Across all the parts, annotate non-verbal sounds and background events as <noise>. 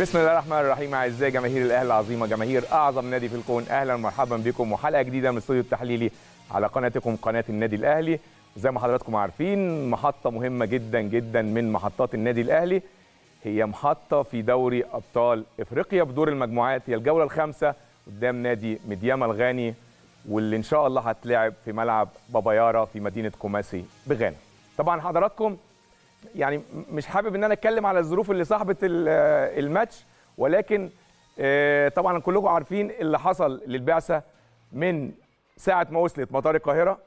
بسم الله الرحمن الرحيم اعزائي جماهير الاهلي العظيمه جماهير اعظم نادي في الكون اهلا ومرحبا بكم وحلقه جديده من الاستوديو التحليلي على قناتكم قناه النادي الاهلي زي ما حضراتكم عارفين محطه مهمه جدا جدا من محطات النادي الاهلي هي محطه في دوري ابطال افريقيا بدور المجموعات هي الجوله الخامسه قدام نادي مدياما الغاني واللي ان شاء الله هتلعب في ملعب بابايارا في مدينه كوماسي بغانا طبعا حضراتكم يعني مش حابب ان انا اتكلم على الظروف اللي صاحبه آه، الماتش ولكن آه، طبعا كلكم عارفين اللي حصل للبعثه من ساعه ما وصلت مطار القاهره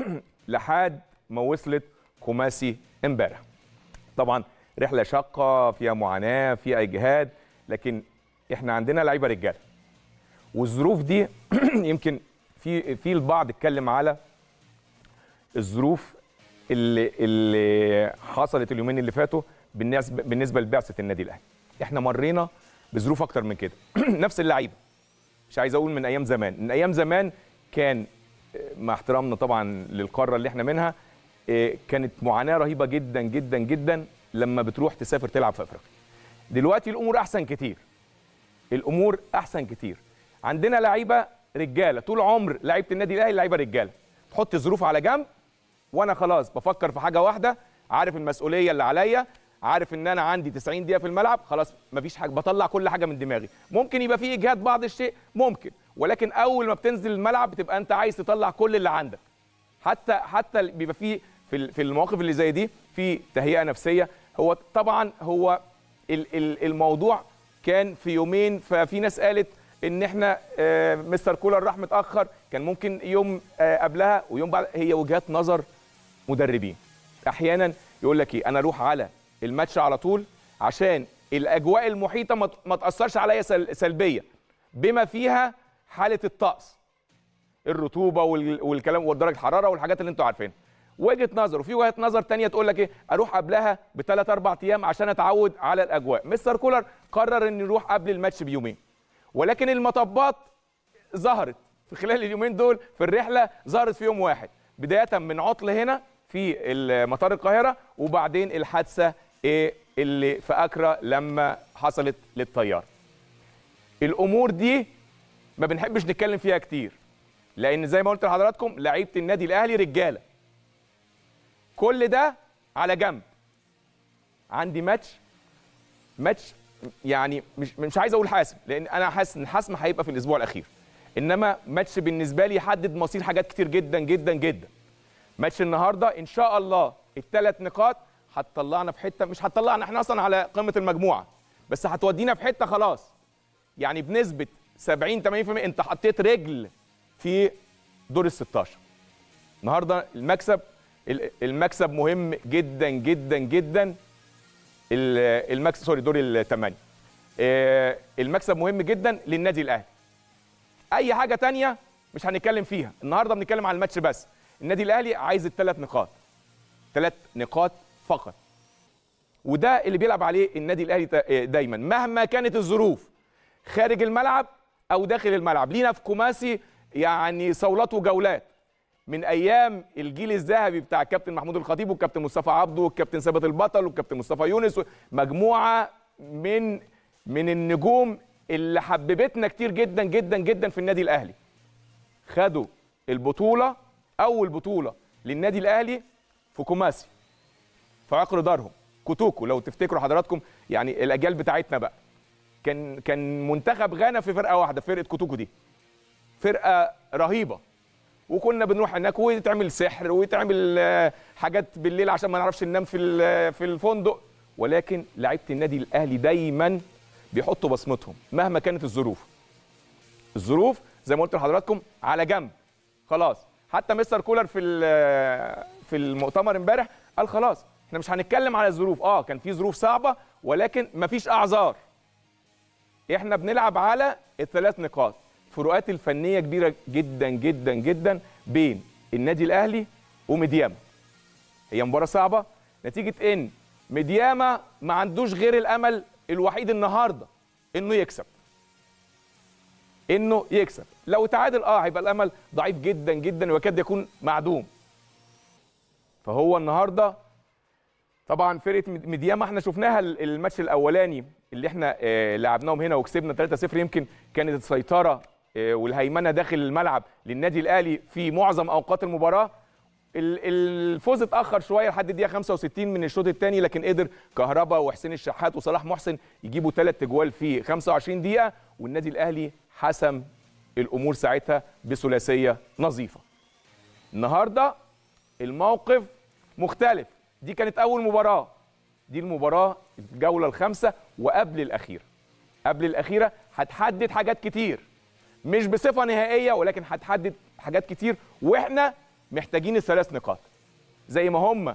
<clears throat> لحد ما وصلت كوماسي امبارح طبعا رحله شاقه فيها معاناه فيها اجهاد لكن احنا عندنا لعيبه رجاله والظروف دي <clears throat> يمكن في في البعض اتكلم على الظروف اللي اللي حصلت اليومين اللي فاتوا بالنسبه بالنسبه لبعثه النادي الاهلي احنا مرينا بظروف اكتر من كده <clears throat> نفس اللعيبه مش عايز اقول من ايام زمان من ايام زمان كان مع احترامنا طبعا للقاره اللي احنا منها آه، كانت معاناه رهيبه جدا جدا جدا لما بتروح تسافر تلعب في افريقيا دلوقتي الامور احسن كتير الامور احسن كتير عندنا لعيبه رجاله طول عمر لعيبه النادي الاهلي لعيبه رجاله تحط ظروف على جنب وانا خلاص بفكر في حاجه واحده عارف المسؤوليه اللي عليا عارف ان انا عندي 90 دقيقه في الملعب خلاص مفيش حاجه بطلع كل حاجه من دماغي ممكن يبقى في اجهاد بعض الشيء ممكن ولكن اول ما بتنزل الملعب بتبقى انت عايز تطلع كل اللي عندك حتى حتى بيبقى في في المواقف اللي زي دي في تهيئه نفسيه هو طبعا هو الموضوع كان في يومين ففي ناس قالت ان احنا مستر آه، كولر راح متاخر كان ممكن يوم آه، قبلها ويوم بعد هي وجهات نظر مدربين احيانا يقول لك ايه انا اروح على الماتش على طول عشان الاجواء المحيطه ما تاثرش عليا سلبيه بما فيها حاله الطقس الرطوبه والكلام ودرجه الحراره والحاجات اللي انتم عارفينها وجهه نظر وفي وجهه نظر ثانيه تقول لك ايه اروح قبلها بثلاث اربع ايام عشان اتعود على الاجواء مستر كولر قرر انه يروح قبل الماتش بيومين ولكن المطبات ظهرت في خلال اليومين دول في الرحله ظهرت في يوم واحد بدايه من عطل هنا في مطار القاهره وبعدين الحادثه إيه اللي في اكرا لما حصلت للطيار الامور دي ما بنحبش نتكلم فيها كتير لان زي ما قلت لحضراتكم لعيبه النادي الاهلي رجاله كل ده على جنب عندي ماتش ماتش يعني مش مش عايز اقول حاسم لان انا حاسس ان الحسم هيبقى في الاسبوع الاخير انما ماتش بالنسبه لي يحدد مصير حاجات كتير جدا جدا جدا ماتش النهارده ان شاء الله الثلاث نقاط هتطلعنا في حته مش هتطلعنا احنا اصلا على قمه المجموعه بس هتودينا في حته خلاص يعني بنسبه 70 80% انت حطيت رجل في دور ال 16 النهارده المكسب المكسب مهم جدا جدا جدا المكسب سوري دور الثمانيه آه، المكسب مهم جدا للنادي الاهلي اي حاجه تانية مش هنتكلم فيها النهارده بنتكلم على الماتش بس النادي الاهلي عايز الثلاث نقاط ثلاث نقاط فقط وده اللي بيلعب عليه النادي الاهلي آه، دايما مهما كانت الظروف خارج الملعب او داخل الملعب لينا في كوماسي يعني صولات وجولات من ايام الجيل الذهبي بتاع كابتن محمود الخطيب والكابتن مصطفى عبده والكابتن ثابت البطل والكابتن مصطفى يونس مجموعه من من النجوم اللي حببتنا كتير جدا جدا جدا في النادي الاهلي خدوا البطوله اول بطوله للنادي الاهلي في كوماسي في عقر دارهم كوتوكو لو تفتكروا حضراتكم يعني الاجيال بتاعتنا بقى كان كان منتخب غانا في فرقه واحده فرقه كوتوكو دي فرقه رهيبه وكنا بنروح هناك ويتعمل سحر ويتعمل آه، حاجات بالليل عشان ما نعرفش ننام في في الفندق ولكن لعيبه النادي الاهلي دايما بيحطوا بصمتهم مهما كانت الظروف الظروف زي ما قلت لحضراتكم على جنب خلاص حتى مستر كولر في في المؤتمر امبارح قال خلاص احنا مش هنتكلم على الظروف اه كان في ظروف صعبه ولكن مفيش اعذار احنا بنلعب على الثلاث نقاط فروقات الفنيه كبيره جدا جدا جدا بين النادي الاهلي وميدياما هي مباراه صعبه نتيجه ان ميدياما ما عندوش غير الامل الوحيد النهارده انه يكسب انه يكسب لو تعادل اه هيبقى الامل ضعيف جدا جدا ويكاد يكون معدوم فهو النهارده طبعا فرقه ميدياما احنا شفناها الماتش الاولاني اللي احنا آه لعبناهم هنا وكسبنا 3-0 يمكن كانت السيطره آه والهيمنه داخل الملعب للنادي الاهلي في معظم اوقات المباراه الفوز اتاخر شويه لحد الدقيقه 65 من الشوط الثاني لكن قدر كهربا وحسين الشحات وصلاح محسن يجيبوا ثلاث اجوال في 25 دقيقه والنادي الاهلي حسم الامور ساعتها بثلاثيه نظيفه. النهارده الموقف مختلف دي كانت اول مباراه دي المباراه الجوله الخامسه وقبل الاخيره. قبل الاخيره هتحدد حاجات كتير مش بصفه نهائيه ولكن هتحدد حاجات كتير واحنا محتاجين الثلاث نقاط زي ما هم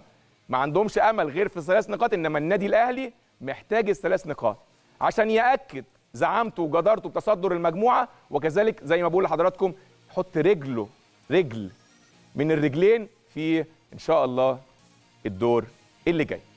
ما عندهمش امل غير في الثلاث نقاط انما النادي الاهلي محتاج الثلاث نقاط عشان ياكد زعامته وجدارته بتصدر المجموعه وكذلك زي ما بقول لحضراتكم حط رجله رجل من الرجلين في ان شاء الله الدور اللي جاي